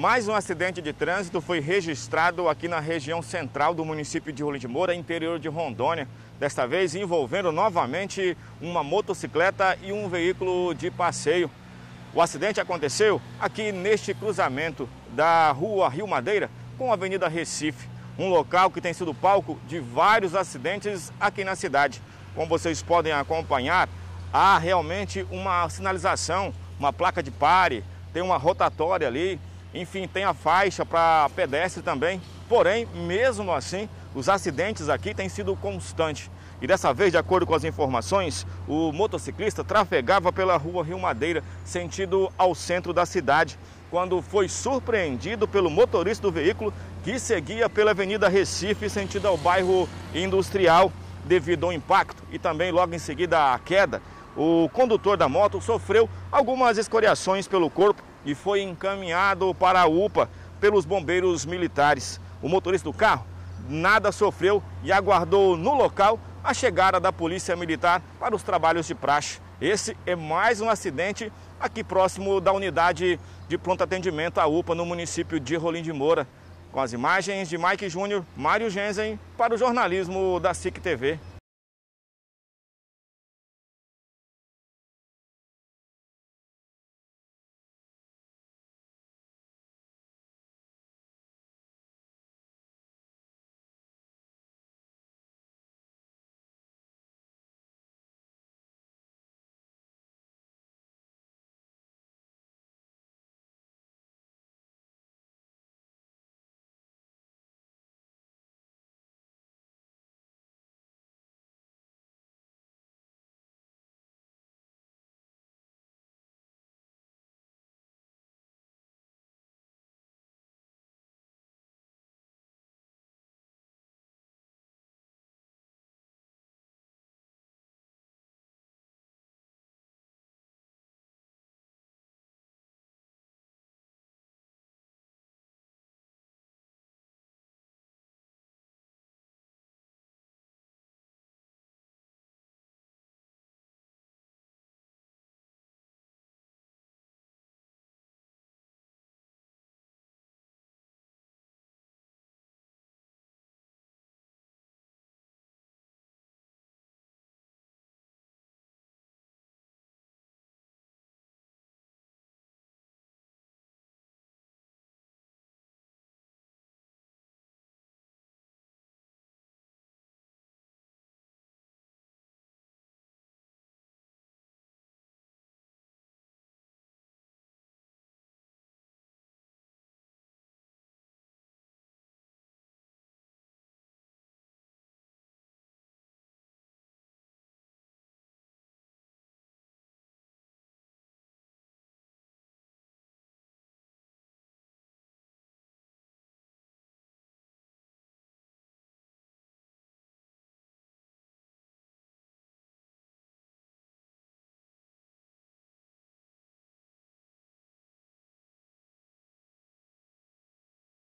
Mais um acidente de trânsito foi registrado aqui na região central do município de Rolim de Moura, interior de Rondônia. Desta vez envolvendo novamente uma motocicleta e um veículo de passeio. O acidente aconteceu aqui neste cruzamento da rua Rio Madeira com a Avenida Recife, um local que tem sido palco de vários acidentes aqui na cidade. Como vocês podem acompanhar, há realmente uma sinalização, uma placa de pare, tem uma rotatória ali enfim, tem a faixa para pedestre também. Porém, mesmo assim, os acidentes aqui têm sido constantes. E dessa vez, de acordo com as informações, o motociclista trafegava pela rua Rio Madeira, sentido ao centro da cidade, quando foi surpreendido pelo motorista do veículo que seguia pela Avenida Recife, sentido ao bairro Industrial, devido ao impacto e também logo em seguida à queda. O condutor da moto sofreu algumas escoriações pelo corpo e foi encaminhado para a UPA pelos bombeiros militares. O motorista do carro nada sofreu e aguardou no local a chegada da Polícia Militar para os trabalhos de praxe. Esse é mais um acidente aqui próximo da unidade de pronto atendimento, à UPA, no município de Rolim de Moura. Com as imagens de Mike Júnior, Mário Gensen para o jornalismo da SIC TV.